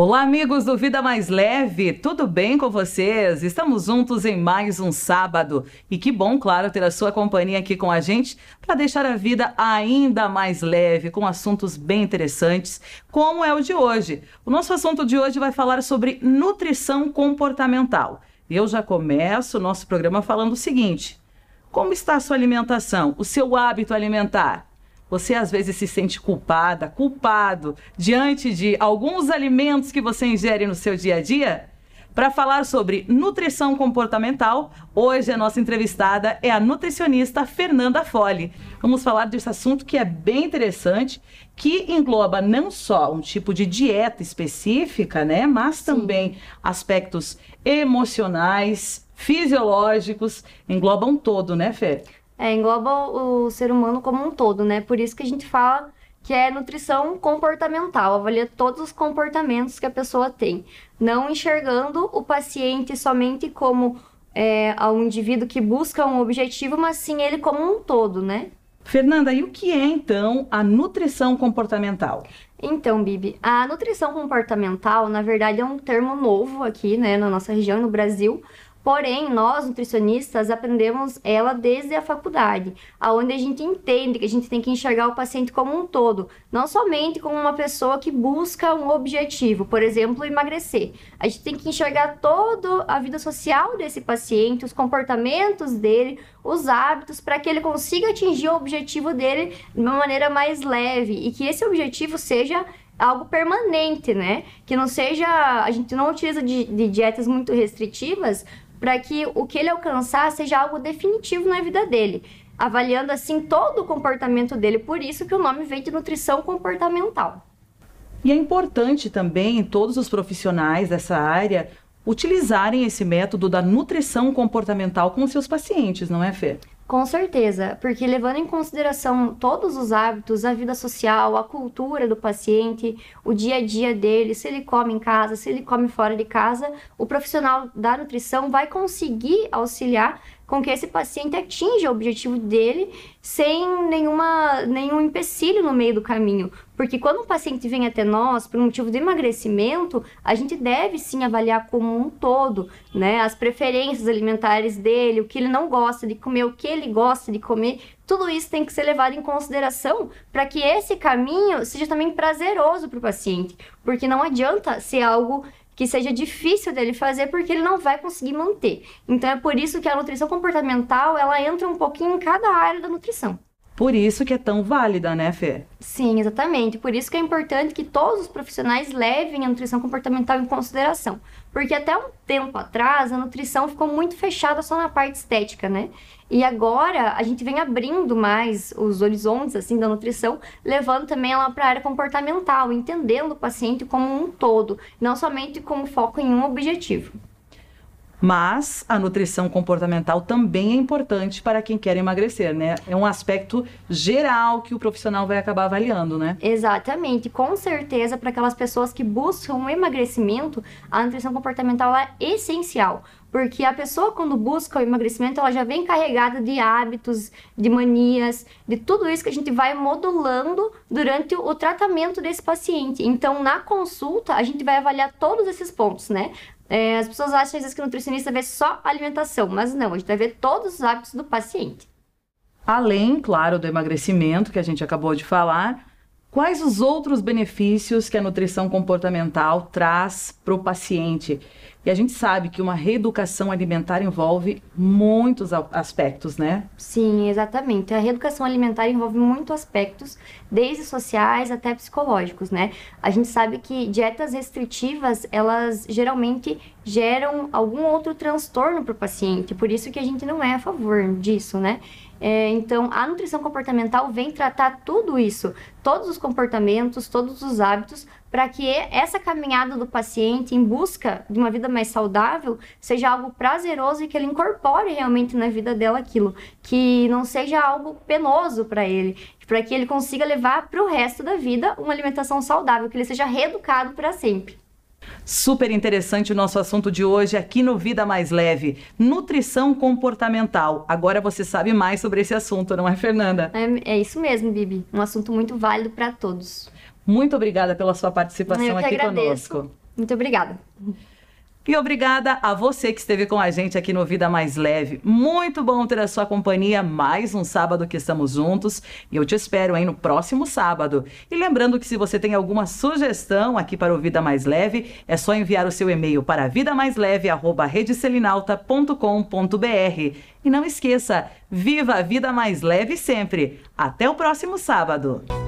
Olá, amigos do Vida Mais Leve, tudo bem com vocês? Estamos juntos em mais um sábado e que bom, claro, ter a sua companhia aqui com a gente para deixar a vida ainda mais leve, com assuntos bem interessantes, como é o de hoje. O nosso assunto de hoje vai falar sobre nutrição comportamental. Eu já começo o nosso programa falando o seguinte: como está a sua alimentação, o seu hábito alimentar? Você às vezes se sente culpada, culpado diante de alguns alimentos que você ingere no seu dia a dia? Para falar sobre nutrição comportamental, hoje a nossa entrevistada é a nutricionista Fernanda Fole. Vamos falar desse assunto que é bem interessante, que engloba não só um tipo de dieta específica, né, mas também aspectos emocionais, fisiológicos, englobam todo, né, Fê? é, engloba o ser humano como um todo, né? Por isso que a gente fala que é nutrição comportamental, avalia todos os comportamentos que a pessoa tem, não enxergando o paciente somente como é, um indivíduo que busca um objetivo, mas sim ele como um todo, né? Fernanda, e o que é então a nutrição comportamental? Então, Bibi, a nutrição comportamental, na verdade, é um termo novo aqui, né, na nossa região, no Brasil, Porém, nós nutricionistas aprendemos ela desde a faculdade, aonde a gente entende que a gente tem que enxergar o paciente como um todo, não somente como uma pessoa que busca um objetivo, por exemplo, emagrecer. A gente tem que enxergar toda a vida social desse paciente, os comportamentos dele, os hábitos para que ele consiga atingir o objetivo dele de uma maneira mais leve e que esse objetivo seja algo permanente, né? Que não seja. A gente não utiliza de, de dietas muito restritivas para que o que ele alcançar seja algo definitivo na vida dele, avaliando assim todo o comportamento dele. Por isso que o nome vem de nutrição comportamental. E é importante também todos os profissionais dessa área utilizarem esse método da nutrição comportamental com seus pacientes, não é, Fê? Com certeza, porque levando em consideração todos os hábitos, a vida social, a cultura do paciente, o dia a dia dele, se ele come em casa, se ele come fora de casa, o profissional da nutrição vai conseguir auxiliar com que esse paciente atinja o objetivo dele sem nenhuma, nenhum empecilho no meio do caminho. Porque quando um paciente vem até nós por um motivo de emagrecimento, a gente deve sim avaliar como um todo, né? As preferências alimentares dele, o que ele não gosta de comer, o que ele gosta de comer, tudo isso tem que ser levado em consideração para que esse caminho seja também prazeroso para o paciente. Porque não adianta ser algo que seja difícil dele fazer porque ele não vai conseguir manter. Então é por isso que a nutrição comportamental, ela entra um pouquinho em cada área da nutrição. Por isso que é tão válida, né, Fê? Sim, exatamente. Por isso que é importante que todos os profissionais levem a nutrição comportamental em consideração. Porque até um tempo atrás, a nutrição ficou muito fechada só na parte estética, né? E agora a gente vem abrindo mais os horizontes assim da nutrição, levando também ela para a área comportamental, entendendo o paciente como um todo, não somente como foco em um objetivo. Mas a nutrição comportamental também é importante para quem quer emagrecer, né? É um aspecto geral que o profissional vai acabar avaliando, né? Exatamente. Com certeza, para aquelas pessoas que buscam um emagrecimento, a nutrição comportamental é essencial. Porque a pessoa, quando busca o emagrecimento, ela já vem carregada de hábitos, de manias, de tudo isso que a gente vai modulando durante o tratamento desse paciente. Então, na consulta, a gente vai avaliar todos esses pontos, né? É, as pessoas acham às vezes que o nutricionista vê só alimentação, mas não, a gente vai ver todos os hábitos do paciente. Além, claro, do emagrecimento que a gente acabou de falar, quais os outros benefícios que a nutrição comportamental traz para o paciente? E a gente sabe que uma reeducação alimentar envolve muitos aspectos, né? Sim, exatamente. A reeducação alimentar envolve muitos aspectos, desde sociais até psicológicos, né? A gente sabe que dietas restritivas, elas geralmente geram algum outro transtorno para o paciente, por isso que a gente não é a favor disso, né? É, então, a nutrição comportamental vem tratar tudo isso, todos os comportamentos, todos os hábitos, para que essa caminhada do paciente em busca de uma vida mais saudável seja algo prazeroso e que ele incorpore realmente na vida dela aquilo, que não seja algo penoso para ele, para que ele consiga levar para o resto da vida uma alimentação saudável, que ele seja reeducado para sempre. Super interessante o nosso assunto de hoje aqui no Vida Mais Leve, nutrição comportamental. Agora você sabe mais sobre esse assunto, não é, Fernanda? É, é isso mesmo, Bibi. Um assunto muito válido para todos. Muito obrigada pela sua participação aqui agradeço. conosco. Muito obrigada. E obrigada a você que esteve com a gente aqui no Vida Mais Leve. Muito bom ter a sua companhia mais um sábado que estamos juntos. E eu te espero aí no próximo sábado. E lembrando que se você tem alguma sugestão aqui para o Vida Mais Leve, é só enviar o seu e-mail para vidamaisleve.com.br. E não esqueça, viva a vida mais leve sempre. Até o próximo sábado.